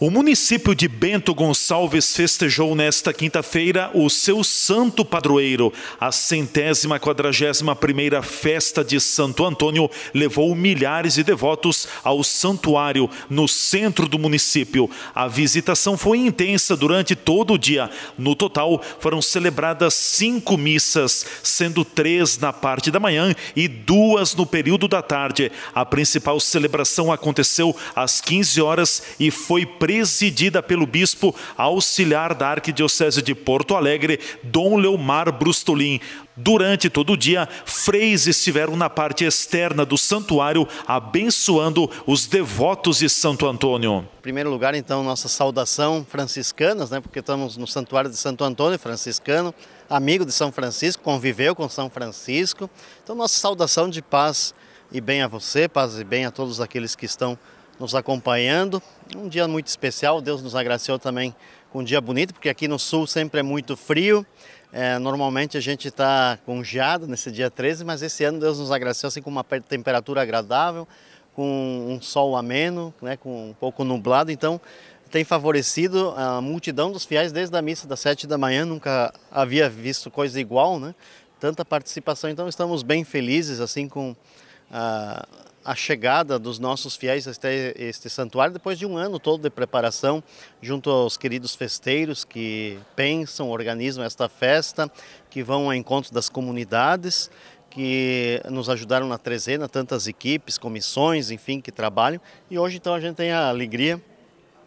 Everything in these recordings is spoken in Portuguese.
O município de Bento Gonçalves festejou nesta quinta-feira o seu santo padroeiro. A centésima quadragésima primeira festa de Santo Antônio levou milhares de devotos ao santuário no centro do município. A visitação foi intensa durante todo o dia. No total, foram celebradas cinco missas, sendo três na parte da manhã e duas no período da tarde. A principal celebração aconteceu às 15 horas e foi presidida pelo bispo auxiliar da Arquidiocese de Porto Alegre, Dom Leomar Brustolin. Durante todo o dia, freis estiveram na parte externa do santuário abençoando os devotos de Santo Antônio. Em primeiro lugar, então, nossa saudação franciscanas, né, porque estamos no santuário de Santo Antônio, franciscano, amigo de São Francisco, conviveu com São Francisco. Então, nossa saudação de paz e bem a você, paz e bem a todos aqueles que estão nos acompanhando. Um dia muito especial, Deus nos agraciou também com um dia bonito, porque aqui no sul sempre é muito frio. É, normalmente a gente está congeado nesse dia 13, mas esse ano Deus nos agraciou assim, com uma temperatura agradável, com um sol ameno, né, com um pouco nublado. Então tem favorecido a multidão dos fiéis desde a missa das 7 da manhã, nunca havia visto coisa igual, né? tanta participação. Então estamos bem felizes assim com a, ah, a chegada dos nossos fiéis até este santuário depois de um ano todo de preparação, junto aos queridos festeiros que pensam, organizam esta festa, que vão ao encontro das comunidades que nos ajudaram na trezena, tantas equipes, comissões, enfim, que trabalham. E hoje então a gente tem a alegria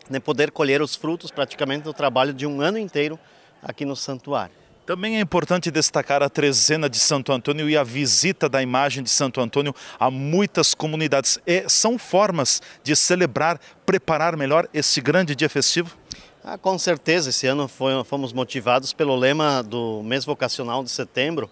de poder colher os frutos praticamente do trabalho de um ano inteiro aqui no santuário. Também é importante destacar a trezena de Santo Antônio e a visita da imagem de Santo Antônio a muitas comunidades. E são formas de celebrar, preparar melhor esse grande dia festivo? Ah, com certeza, esse ano foi, fomos motivados pelo lema do mês vocacional de setembro,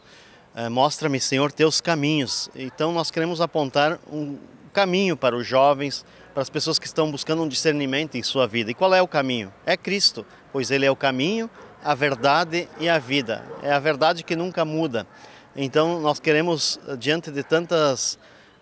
é, Mostra-me, Senhor, teus caminhos. Então nós queremos apontar um caminho para os jovens, para as pessoas que estão buscando um discernimento em sua vida. E qual é o caminho? É Cristo, pois Ele é o caminho, a verdade e a vida. É a verdade que nunca muda. Então, nós queremos, diante de tantas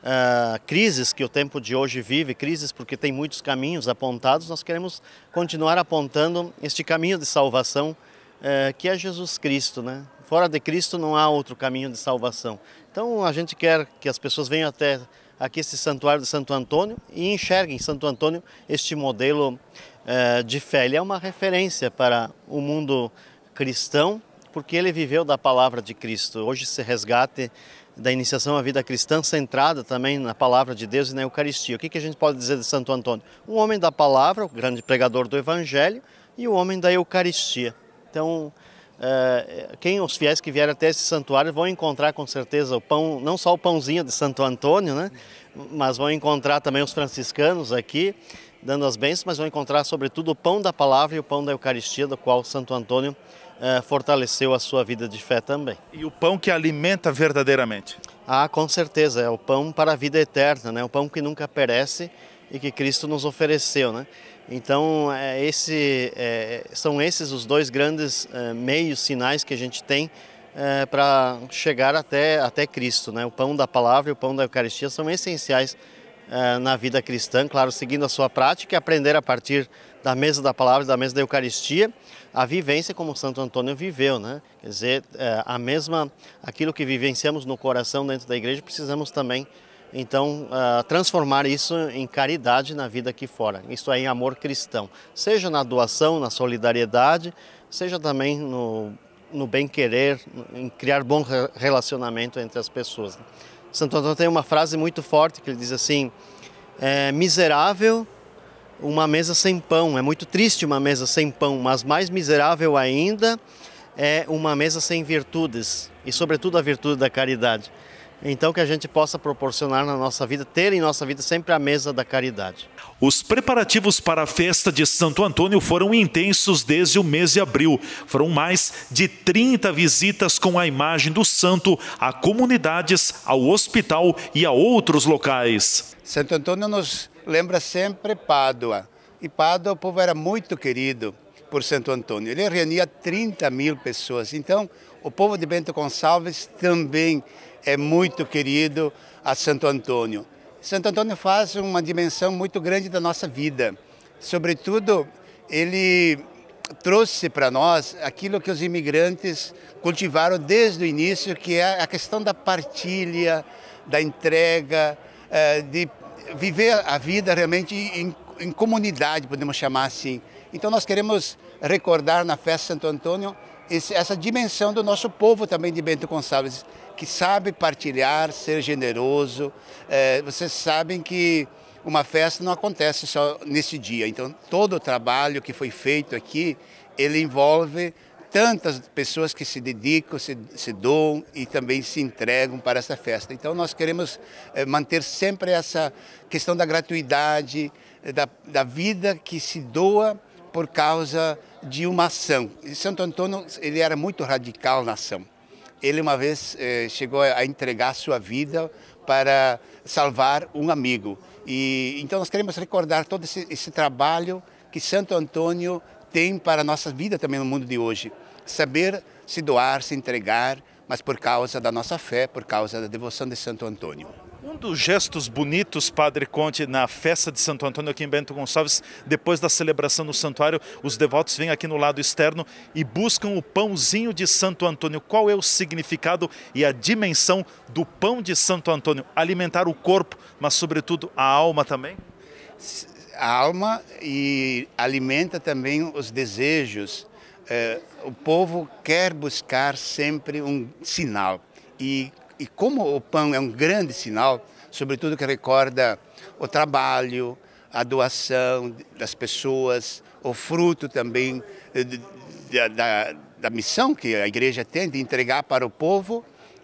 uh, crises que o tempo de hoje vive, crises porque tem muitos caminhos apontados, nós queremos continuar apontando este caminho de salvação uh, que é Jesus Cristo. Né? Fora de Cristo não há outro caminho de salvação. Então, a gente quer que as pessoas venham até aqui esse santuário de Santo Antônio e enxerga em Santo Antônio este modelo eh, de fé. Ele é uma referência para o mundo cristão, porque ele viveu da palavra de Cristo. Hoje se resgate da iniciação à vida cristã centrada também na palavra de Deus e na Eucaristia. O que, que a gente pode dizer de Santo Antônio? Um homem da palavra, o grande pregador do Evangelho, e o homem da Eucaristia. Então, é, é, quem os fiéis que vierem até esse santuário vão encontrar com certeza o pão, não só o pãozinho de Santo Antônio, né? Mas vão encontrar também os franciscanos aqui dando as bênçãos, mas vão encontrar sobretudo o pão da palavra e o pão da Eucaristia, do qual Santo Antônio é, fortaleceu a sua vida de fé também. E o pão que alimenta verdadeiramente? Ah, com certeza, é o pão para a vida eterna, né? O pão que nunca perece e que Cristo nos ofereceu, né? Então, é, esse, é, são esses os dois grandes é, meios, sinais que a gente tem é, para chegar até, até Cristo. Né? O pão da palavra e o pão da Eucaristia são essenciais é, na vida cristã, claro, seguindo a sua prática e aprender a partir da mesa da palavra, da mesa da Eucaristia, a vivência como Santo Antônio viveu, né? Quer dizer, é, a mesma, aquilo que vivenciamos no coração dentro da igreja, precisamos também então, uh, transformar isso em caridade na vida aqui fora, isso é em amor cristão, seja na doação, na solidariedade, seja também no, no bem-querer, em criar bom relacionamento entre as pessoas. Santo Antônio tem uma frase muito forte que ele diz assim: é miserável uma mesa sem pão, é muito triste uma mesa sem pão, mas mais miserável ainda é uma mesa sem virtudes e, sobretudo, a virtude da caridade. Então que a gente possa proporcionar na nossa vida, ter em nossa vida sempre a mesa da caridade. Os preparativos para a festa de Santo Antônio foram intensos desde o mês de abril. Foram mais de 30 visitas com a imagem do santo a comunidades, ao hospital e a outros locais. Santo Antônio nos lembra sempre Pádua. E Pádua o povo era muito querido por Santo Antônio. Ele reunia 30 mil pessoas. Então, o povo de Bento Gonçalves também é muito querido a Santo Antônio. Santo Antônio faz uma dimensão muito grande da nossa vida. Sobretudo, ele trouxe para nós aquilo que os imigrantes cultivaram desde o início, que é a questão da partilha, da entrega, eh, de viver a vida realmente em em comunidade, podemos chamar assim. Então nós queremos recordar na festa Santo Antônio essa dimensão do nosso povo também de Bento Gonçalves, que sabe partilhar, ser generoso. É, vocês sabem que uma festa não acontece só nesse dia. Então todo o trabalho que foi feito aqui, ele envolve tantas pessoas que se dedicam, se, se doam e também se entregam para essa festa. Então nós queremos eh, manter sempre essa questão da gratuidade, eh, da, da vida que se doa por causa de uma ação. E Santo Antônio ele era muito radical na ação. Ele uma vez eh, chegou a entregar sua vida para salvar um amigo. E então nós queremos recordar todo esse, esse trabalho que Santo Antônio tem para a nossa vida também no mundo de hoje. Saber se doar, se entregar, mas por causa da nossa fé, por causa da devoção de Santo Antônio. Um dos gestos bonitos, Padre Conte, na festa de Santo Antônio aqui em Bento Gonçalves, depois da celebração no santuário, os devotos vêm aqui no lado externo e buscam o pãozinho de Santo Antônio. Qual é o significado e a dimensão do pão de Santo Antônio? Alimentar o corpo, mas sobretudo a alma também? a alma e alimenta também os desejos. Eh, o povo quer buscar sempre um sinal. E, e como o pão é um grande sinal, sobretudo que recorda o trabalho, a doação das pessoas, o fruto também eh, da, da, da, missão que a igreja tem de entregar para o povo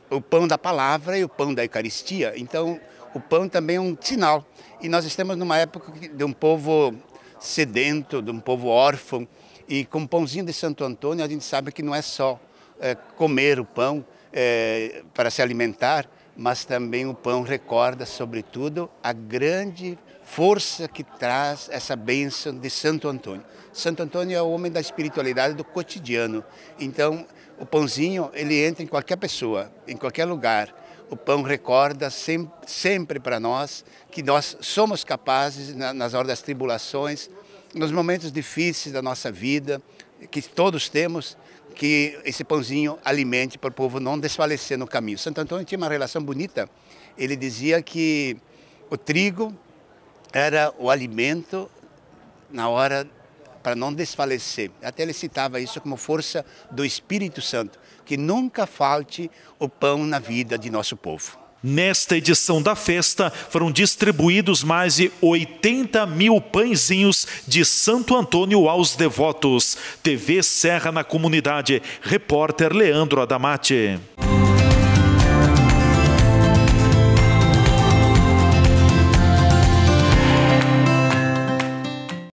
o pão da palavra e o pão da Eucaristia. Então, o pão também é um sinal. E nós estamos numa época de um povo sedento, de um povo órfão, e com o pãozinho de Santo Antônio a gente sabe que não é só é, comer o pão é, para se alimentar, mas também o pão recorda, sobretudo, a grande força que traz essa bênção de Santo Antônio. Santo Antônio é o homem da espiritualidade do cotidiano. Então, o pãozinho, ele entra em qualquer pessoa, em qualquer lugar o pão recorda sempre, sempre para nós que nós somos capazes, nas horas das tribulações, nos momentos difíceis da nossa vida, que todos temos, que esse pãozinho alimente para o povo não desfalecer no caminho. Santo Antônio tinha uma relação bonita. Ele dizia que o trigo era o alimento na hora para não desfalecer. Até ele citava isso como força do Espírito Santo, que nunca falte o pão na vida de nosso povo. Nesta edição da festa, foram distribuídos mais de 80 mil pãezinhos de Santo Antônio aos devotos. TV Serra na Comunidade. Repórter Leandro Adamati.